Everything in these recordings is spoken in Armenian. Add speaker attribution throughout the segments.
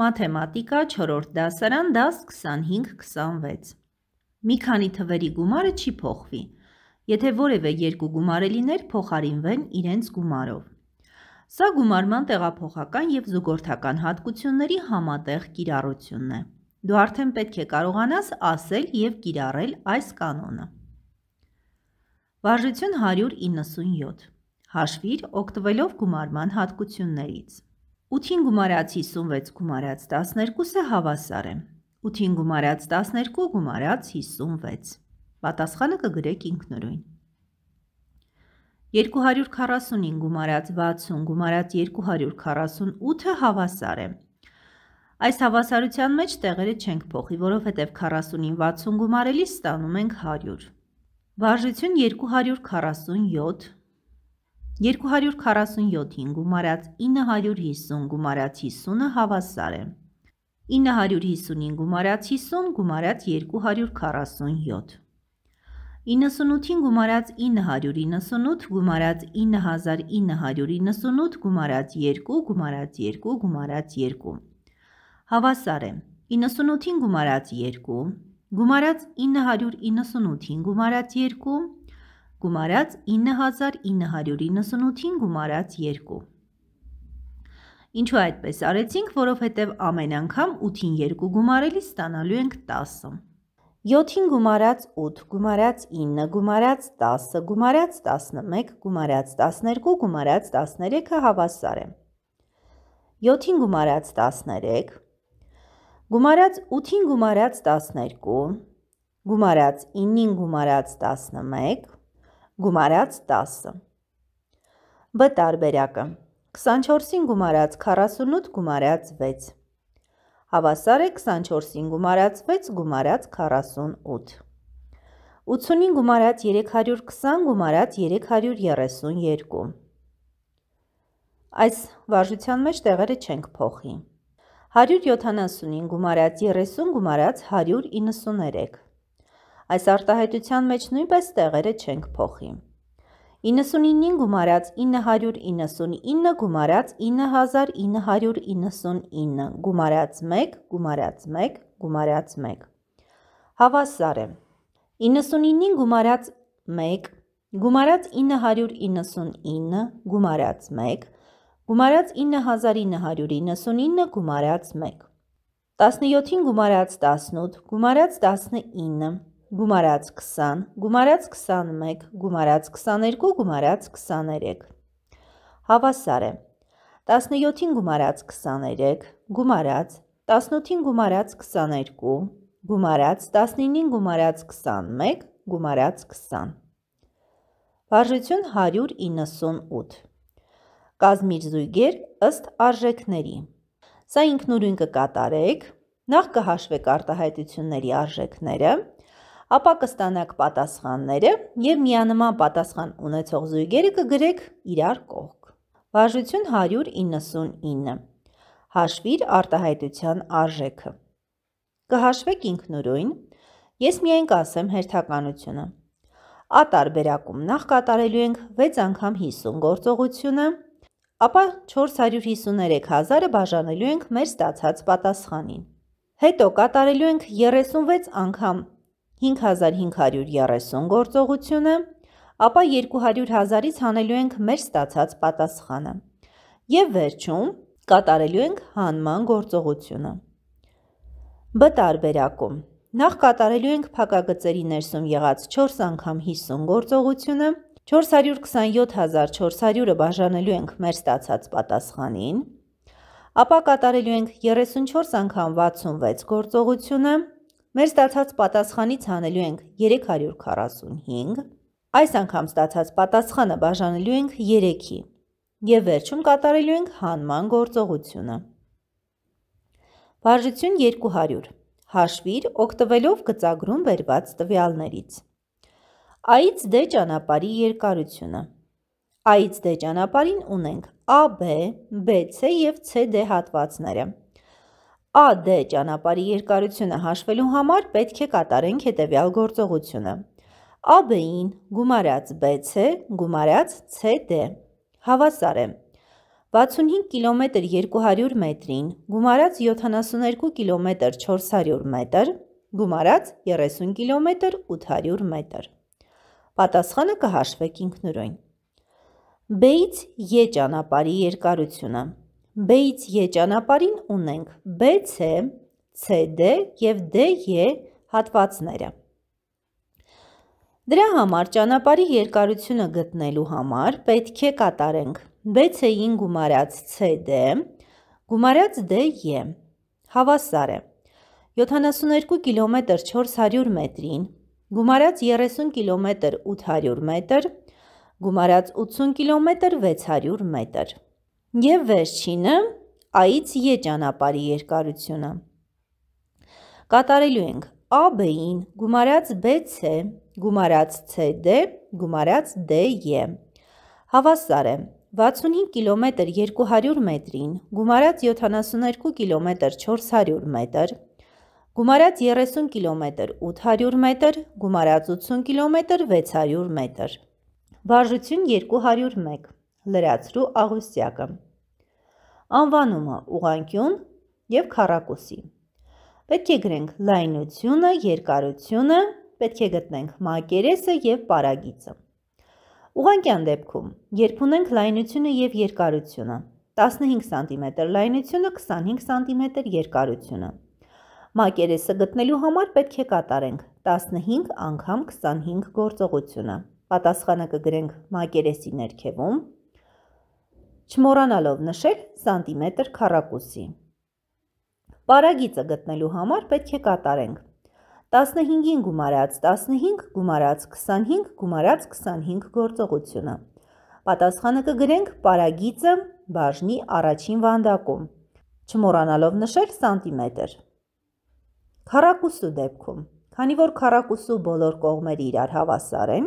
Speaker 1: Մաթեմատիկա 4-րդ դասարան, դաս 25-26։ Մի քանի թվերի գումարը չի փոխվի, եթե որևէ երկու գումարելիներ փոխարինվեն իրենց գումարով։ Սա գումարման տեղափոխական եւ զուգորդական հատկությունների համատեղ կիրառությունն է։ Դու արդեն պետք է կարողանաս ասել եւ կիրառել այս կանոնը։ Վարժություն 197։ Հաշվիր օգտվելով գումարման հատկություններից։ 8-ին գումարած 56 գումարած 12-ը հավասար է։ 8-ին գումարած 12 գումարած 56։ Պատասխանը կգրեք ինքնուրույն։ 245 գումարած 60 գումարած 248-ը հավասար է։ Այս հավասարության մեջ տեղերը չենք փոխի, որովհետև 40-ին 60 գումարելիս ստանում ենք 100։ Վարժություն 247 247-ին գումարած 950 գումարած 50-ը հավասար է։ 955 գումարած 50 գումարած 247։ 98-ին գումարած 998 գումարած 9998 գումարած 2 գումարած 2 գումարած 2։ Հավասար է 98-ին գումարած 2 գումարած 998-ին գումարած 2 գումարած 9998-ին գումարած 2։ Ինչու այդպես արեցինք, որովհետև ամեն անգամ 8-ին 2 գումարելիս ստանալու ենք 10-ը։ 7-ին գումարած 8, գումարած 9, գումարած 10, գումարած 11, գումարած 12, գումարած 13-ը հավասար է։ 7-ին գումարած 13, գումարած 8-ին գումարած 12, գումարած 9-ին գումարած 11, գումարած 10։ Բ տարբերակը 24-ին գումարած 48 գումարած 6։ Հավասար է 24-ին գումարած 6 գումարած 48։ 80-ին գումարած 320 գումարած 332։ Այս վարժության մեջ տեղերը չենք փոխի։ 175 գումարած 30 գումարած 193 Այս արտահայտության մեջ նույնպես տեղերը չենք փոխի։ 99-ին գումարած 999 գումարած 9999 գումարած 1 գումարած 1 գումարած 1 Հավասար է 99-ին գումարած 1 գումարած 999 գումարած 1 գումարած 9999 գումարած 1 17-ին գումարած 18 գումարած 19 գումարած 20, գումարած 21, գումարած 22, գումարած 23։ Հավասար է 17-ին գումարած 23, գումարած 18-ին գումարած 22, գումարած 19-ին գումարած 21, գումարած 20։ Վարժություն 198։ Կազմիր զույգեր ըստ արժեքների։ Սա ինքնուրույն կկատարեք, նախ կհաշվեք արտահայտությունների արժեքները, ապա կստանաք պատասխանները և միանման պատասխան ունեցող զույգերը կգրեք իրար կողք։ Վարժություն 199 Հաշվիր արտահայտության արժեքը Կհաշվեք ինքնուրույն, ես միայն կասեմ հերթականությունը։ Ա տարբերակում նախ կատարելու ենք 6 անգամ 50 գործողությունը, ապա 453,000-ը բաժանելու ենք մեր ստացած պատասխանին։ Հետո կատարելու ենք 36 անգամ 5530 գործողությունը, ապա 200 հազարից հանելու ենք մեր ստացած պատասխանը։ Եվ վերջում կատարելու ենք հանման գործողությունը։ Բ տարբերակում նախ կատարելու ենք փակագծերի ներսում եղած 4 անգամ 50 գործողությունը, 427400-ը բաժանելու ենք մեր ստացած պատասխանին, ապա կատարելու ենք 34 անգամ 66 գործողությունը, Մեր ստացած պատասխանից հանելու ենք 345, այս անգամ ստացած պատասխանը բաժանելու ենք 3-ի եւ վերջում կատարելու ենք հանման գործողությունը։ Վարժություն 200 հաշվիր օգտվելով գծագրում վերված տվյալներից։ Ա-ից D դե ճանապարհի երկարությունը։ Ա-ից D դե ճանապարհին ունենք AB, BC եւ CD դե հատվածները։ AD դե, ճանապարհի երկարությունը հաշվելու համար պետք է կատարենք հետևյալ գործողությունը։ AB-ին գումարած BC գումարած CD հավասար է 65 կիլոմետր 200 մետրին գումարած 72 կիլոմետր 400 մետր գումարած 30 կիլոմետր 800 մետր։ Պատասխանը կհաշվեք ինքնուրույն։ B-ից E ճանապարհի երկարությունը 0.5 B-ից E ճանապարհին ունենք BC, CD եւ DE հատվածները։ Դրա համար ճանապարհի երկարությունը գտնելու համար պետք է կատարենք BC-ին գումարած CD, գումարած DE հավասար է 72 կիլոմետր 400 մետրին, գումարած 30 կիլոմետր 800 մետր, գումարած 80 կիլոմետր 600 մետր։ Եվ վերջինը Ա-ից Ե ճանապարհի երկարությունը։ Կատարելու ենք AB-ին գումարած BC, գումարած CD, գումարած DE։ Հավասար է 65 կիլոմետր 200 մետրին, գումարած 72 կիլոմետր 400 մետր, գումարած 30 կիլոմետր 800 մետր, գումարած 80 կիլոմետր 600 մետր։ Վարժություն 201, լրացրու աղուսյակը անվանումը ուղանկյուն և քառակուսի։ Պետք է գրենք լայնությունը, երկարությունը, պետք է գտնենք մակերեսը և պարագիծը։ Ուղանկյան դեպքում, երբ ունենք լայնությունը և երկարությունը, 15 սանտիմետր լայնությունը, 25 սանտիմետր երկարությունը։ Մակերեսը գտնելու համար պետք է կատարենք 15 անգամ 25 գործողությունը։ Պատասխանը կգրենք մակերեսի ներքևում, չմոռանալով նշել սանտիմետր քառակուսի։ Պարագիծը գտնելու համար պետք է կատարենք 15-ին գումարած 15 գումարած 25 գումարած 25 գործողությունը։ Պատասխանը կգրենք պարագիծը բաժնի առաջին վանդակում, չմոռանալով նշել սանտիմետր։ Քառակուսու դեպքում, քանի որ քառակուսու բոլոր կողմերը իրար հավասար են,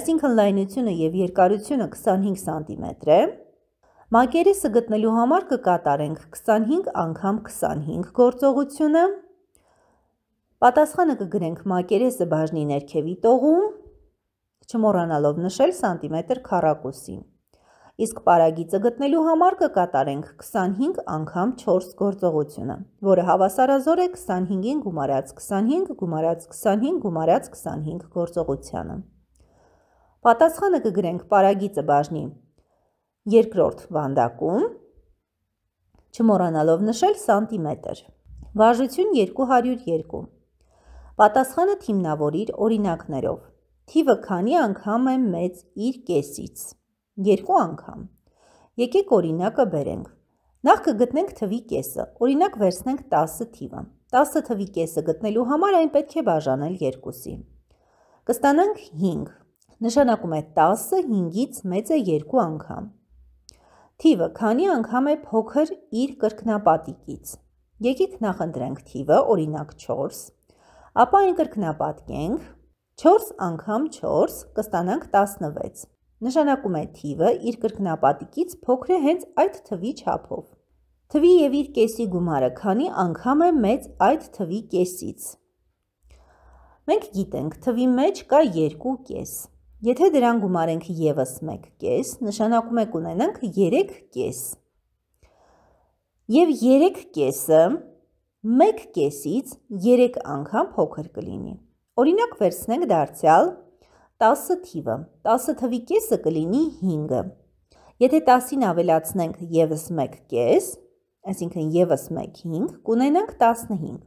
Speaker 1: այսինքն լայնությունը եւ երկարությունը 25 սանտիմետր է, Մակերեսը գտնելու համար կկատարենք 25 անգամ 25 գործողությունը։ Պատասխանը կգրենք մակերեսը բաժնի ներքևի տողում, չմոռանալով նշել սանտիմետր քառակուսի։ Իսկ պարագիծը գտնելու համար կկատարենք 25 անգամ 4 գործողությունը, որը հավասարազոր է 25-ին գումարած 25 գումարած 25 գումարած 25 գործողությանը։ Պատասխանը կգրենք պարագիծը բաժնի երկրորդ վանդակում, չմորանալով նշել սանտիմետր, վաժություն 202, պատասխանը թիմնավորիր օրինակներով, թիվը քանի անգամ է մեծ իր կեսից, երկու անգամ, եկեք օրինակը բերենք, նախ կգտնենք թվի կեսը, օրինակ վերցնենք 10 թիվը, 10 թվի կեսը գտնելու համար այն պետք է բաժանել երկուսի, կստանանք 5, նշանակում է 10 5-ից մեծ է 2 անգամ, Թիվը քանի անգամ է փոքր իր կրկնապատիկից։ Եկեք նախընտրենք թիվը, օրինակ 4, ապա այն կրկնապատկենք 4 անգամ 4 կստանանք 16։ Նշանակում է թիվը իր կրկնապատիկից փոքր է հենց այդ թվի չափով։ Թվի եւ իր կեսի գումարը քանի անգամ է մեծ այդ թվի կեսից։ Մենք գիտենք, թվի մեջ կա 2 կես։ Եթե դրան գումարենք եւս 1 կես, նշանակում է կունենանք 3 կես։ Եվ 3 կեսը 1 կեսից 3 անգամ փոքր կլինի։ Օրինակ վերցնենք դարձյալ 10 թիվը։ 10 թվի կեսը կլինի 5-ը։ Եթե 10-ին ավելացնենք եւս 1 կես, այսինքն եւս 1 5, կունենանք 15։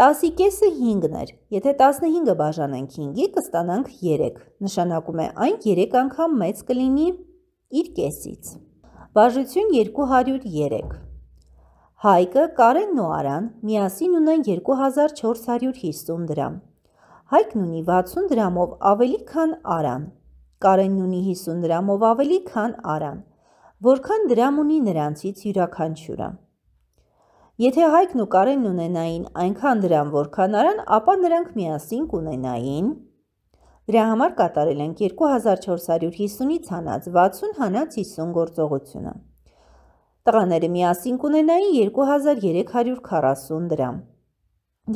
Speaker 1: 10-ի կեսը 5-ն էր, եթե 15-ը բաժանենք 5-ի, կստանանք 3, նշանակում է այն 3 անգամ մեծ կլինի իր կեսից։ Բաժություն 203 Հայկը, կարենն ու առան միասին ունեն 2450 դրամ։ Հայքն ունի 60 դրամով ավելի քան առան։ Կարենն ունի 50 դրամով ավելի քան առան։ Որքան դրամ ունի նրանցից յուրաքանչյուրը։ Եթե Հայկն ու Կարենն ունենային այնքան դրամ, որքան արան, ապա նրանք միասին կունենային Դրա համար կատարել ենք 2450-ից հանած 60 հանած 50 գործողությունը։ Տղաները միասին կունենային 2340 դրամ։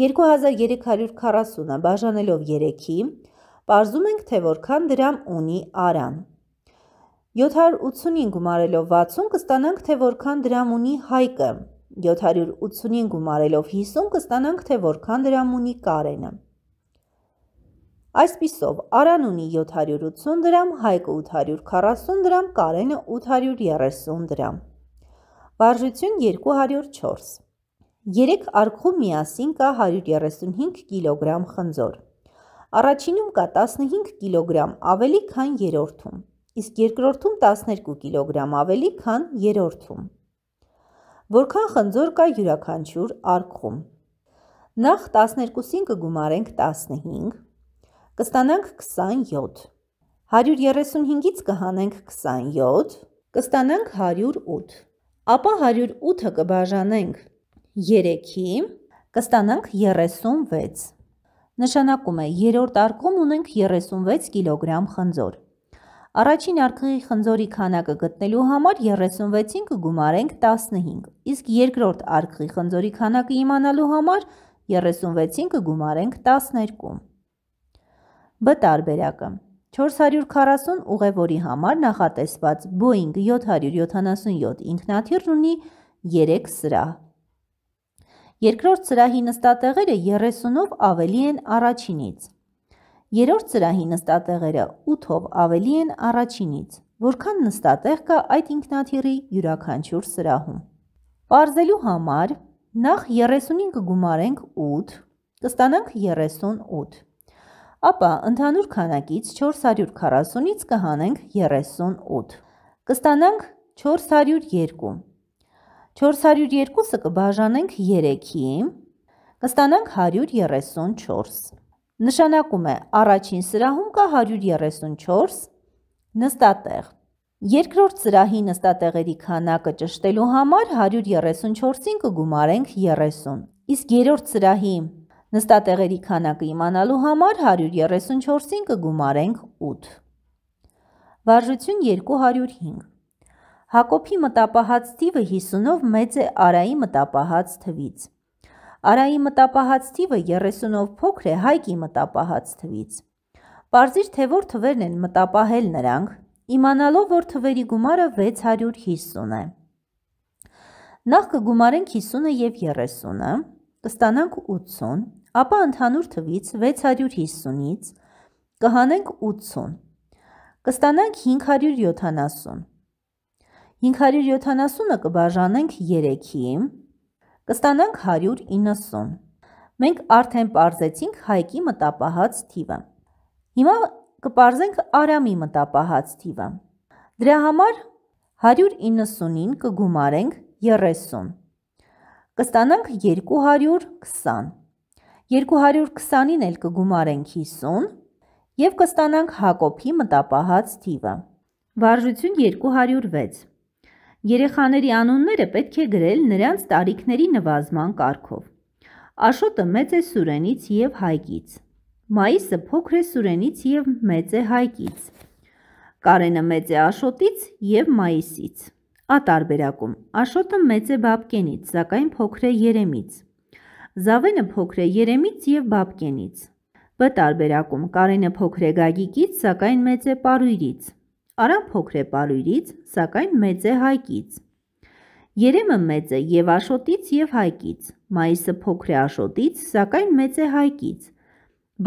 Speaker 1: 2340-ը բաժանելով 3-ի, Պարզում ենք, թե որքան դրամ ունի արան։ 785 գումարելով 60 կստանանք, թե որքան դրամ ունի հայկը։ 785 գումարելով 50 կստանանք, թե որքան դրամ ունի Կարենը։ Այսպիսով, Արան ունի 780 դրամ, Հայկը 840 դրամ, Կարենը 830 դրամ։ Վարժություն 204։ 3 արքու միասին կա 135 կիլոգրամ խնձոր։ Առաջինում կա 15 կիլոգրամ ավելի քան երրորդում, իսկ երկրորդում 12 կիլոգրամ ավելի քան երրորդում։ Որքան խնձոր կա յուրաքանչյուր արքում։ Նախ 12-ին կգումարենք 15, կստանանք 27։ 135-ից կհանենք 27, կստանանք 108։ Ապա 108-ը կբաժանենք 3-ի, կստանանք 36։ Նշանակում է երրորդ արկում ունենք 36 կիլոգրամ խնձոր։ Առաջին արկղի խնձորի քանակը գտնելու համար 36-ին կգումարենք 15, իսկ երկրորդ արկղի խնձորի քանակը իմանալու համար 36-ին կգումարենք 12։ Բ տարբերակը 440 ուղևորի համար նախատեսված Boeing 777 ինքնաթիռն ունի 3 սրահ։ Երկրորդ սրահի նստատեղերը 30-ով ավելի են առաջինից։ Երորդ սրահի նստատեղերը 8-ով ավելի են առաջինից, որքան նստատեղ կա այդ ինքնաթիռի յուրաքանչյուր սրահում։ Պարզելու համար նախ 30-ին կգումարենք 8, կստանանք 38։ Ապա ընդհանուր քանակից 440-ից կհանենք 38։ Կստանանք 402։ 402-ը կբաժանենք 3-ի, կստանանք 134։ Նշանակում է առաջին սրահում կա 134 նստատեղ։ Երկրորդ սրահի նստատեղերի քանակը ճշտելու համար 134-ին կգումարենք 30։ Իսկ երրորդ սրահի նստատեղերի քանակը իմանալու համար 134-ին կգումարենք 8։ Վարժություն 205։ Հակոբի մտապահած թիվը 50-ով մեծ է Արայի մտապահած թվից։ Արայի մտապահած թիվը 30-ով փոքր է Հայկի մտապահած թվից։ Պարզիր թե որ թվերն են մտապահել նրանք, իմանալով որ թվերի գումարը 650 է։ Նախ կգումարենք 50-ը եւ 30-ը, կստանանք 80, ապա ընդհանուր թվից 650-ից կհանենք 80։ Կստանանք 570։ 570-ը կբաժանենք 3-ի, կստանանք 190։ Մենք արդեն parzեցինք Հայկի մտապահած թիվը։ Հիմա կպարզենք Արամի մտապահած թիվը։ Դրա համար 190-ին կգումարենք 30։ Կստանանք 220։ 220-ին էլ կգումարենք 50 և կստանանք Հակոբի մտապահած թիվը։ Վարժություն 206 Երեխաների անունները պետք է գրել նրանց տարիքների նվազման կարգով։ Աշոտը մեծ է Սուրենից եւ Հայկից։ Մայիսը փոքր է Սուրենից եւ մեծ է Հայկից։ Կարենը մեծ է Աշոտից եւ Մայիսից։ Ա տարբերակում Աշոտը մեծ է Բաբկենից, սակայն փոքր է Երեմից։ Զավենը փոքր է Երեմից եւ Բաբկենից։ Բ տարբերակում Կարենը փոքր է Գագիկից, սակայն մեծ է Պարույրից։ Արան փոքր է Պալույրից, սակայն մեծ է Հայկից։ Երեմը մեծ է եւ Աշոտից եւ Հայկից։ Մայիսը փոքր է Աշոտից, սակայն մեծ է Հայկից։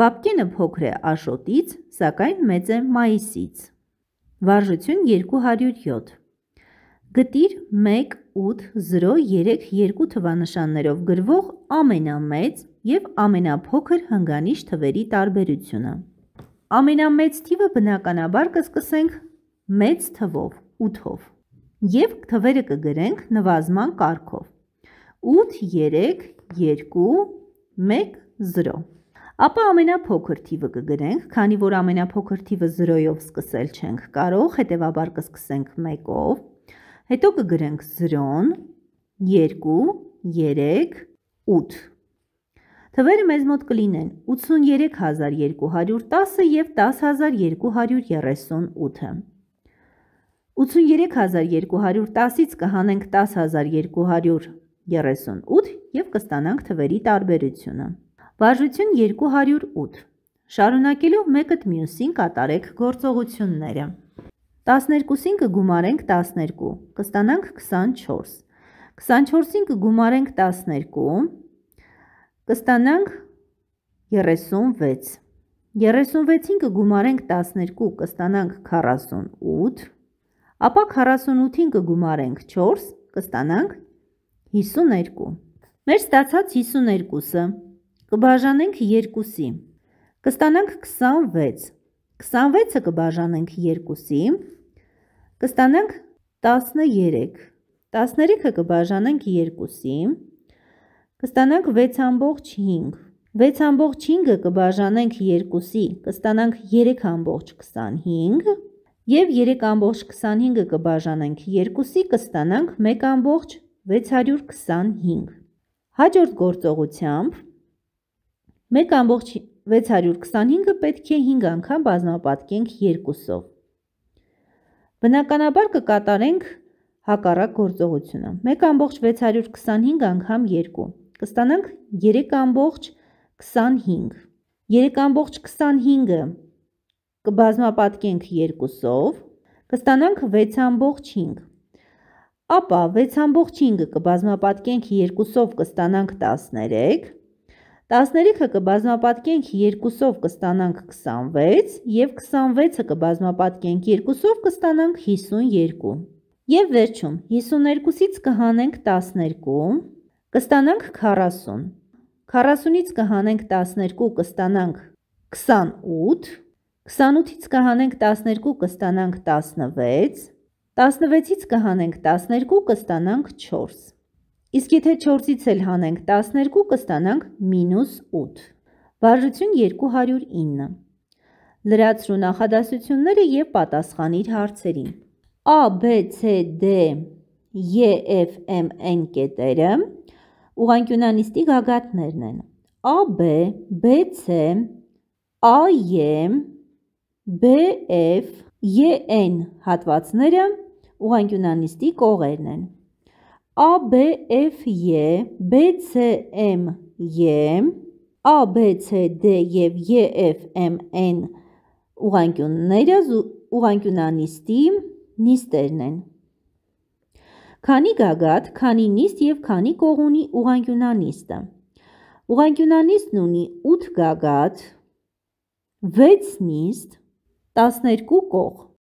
Speaker 1: Բաբկենը փոքր է Աշոտից, սակայն մեծ է Մայիսից։ Վարժություն 207։ Գտիր 1803 թվանշաններով գրվող ամենամեծ եւ ամենափոքր հնգանիշ թվերի տարբերությունը։ Ամենամեծ թիվը բնականաբար կսկսենք մեծ թվով 8-ով եւ թվերը կգրենք նվազման կարգով 8 3 2 1 0 Ապա ամենափոքր թիվը կգրենք, քանի որ ամենափոքր թիվը 0-ով սկսել չենք կարող, հետևաբար կսկսենք 1-ով, հետո կգրենք 0-ն, 2, 3, 8։ Թվերը մեզ մոտ կլինեն 83210 եւ 10238-ը։ 83210-ից կհանենք 10238 և կստանանք թվերի տարբերությունը։ Վարժություն 208 Շարունակելով մեկըտ մյուսին կատարեք գործողությունները։ 12-ին կգումարենք 12, կստանանք 24։ 24-ին կգումարենք 12, կստանանք 36։ 36-ին կգումարենք 12, կստանանք 48, ապա 48-ին կգումարենք 4, կստանանք 52։ Մեր ստացած 52-ը կբաժանենք 2-ի, կստանանք 26։ 26-ը կբաժանենք 2-ի, կստանանք 13։ 13-ը կբաժանենք 2-ի, կստանանք 6.5։ 6.5-ը կբաժանենք 2-ի, կստանանք 3.25, և 3,25-ը կբաժանենք 2-ի կստանանք 1,625։ Հաջորդ գործողությամբ 1,625-ը պետք է 5 անգամ բազմապատկենք 2-ով։ Բնականաբար կկատարենք հակառակ գործողությունը։ 1,625 անգամ 2 կստանանք 3,25։ 3,25-ը կբազմապատկենք 2-ով, կստանանք 6.5, ապա 6.5-ը կբազմապատկենք 2-ով կստանանք 13, 13-ը կբազմապատկենք 2-ով կստանանք 26 և 26-ը կբազմապատկենք 2-ով կստանանք 52։ Եվ վերջում 52-ից կհանենք 12, կստանանք 40, 40-ից կհանենք 12, կստանանք 28, 28-ից կհանենք 12 կստանանք 16, 16-ից կհանենք 12 կստանանք 4։ Իսկ եթե 4-ից էլ հանենք 12 կստանանք մինուս 8։ Վարժություն 209։ Լրացրու նախադասությունները և պատասխանիր հարցերին։ A, B, C, D, E, F, M, N կետերը ուղանկյունանիստի գագաթներն են։ A, B, B, C, A, E, B, F, EN հատվածները ուղանկյունանիստի կողերն են։ A, B, F, E, B, C, M, E, A, B, C, D և E, F, M, N ուղանկյունները ուղանկյունանիստի նիստերն են։ Քանի գագաթ, քանի նիստ և քանի կող ունի ուղանկյունանիստը։ Ուղանկյունանիստն ունի 8 գագաթ, 6 նիստ, 12 կող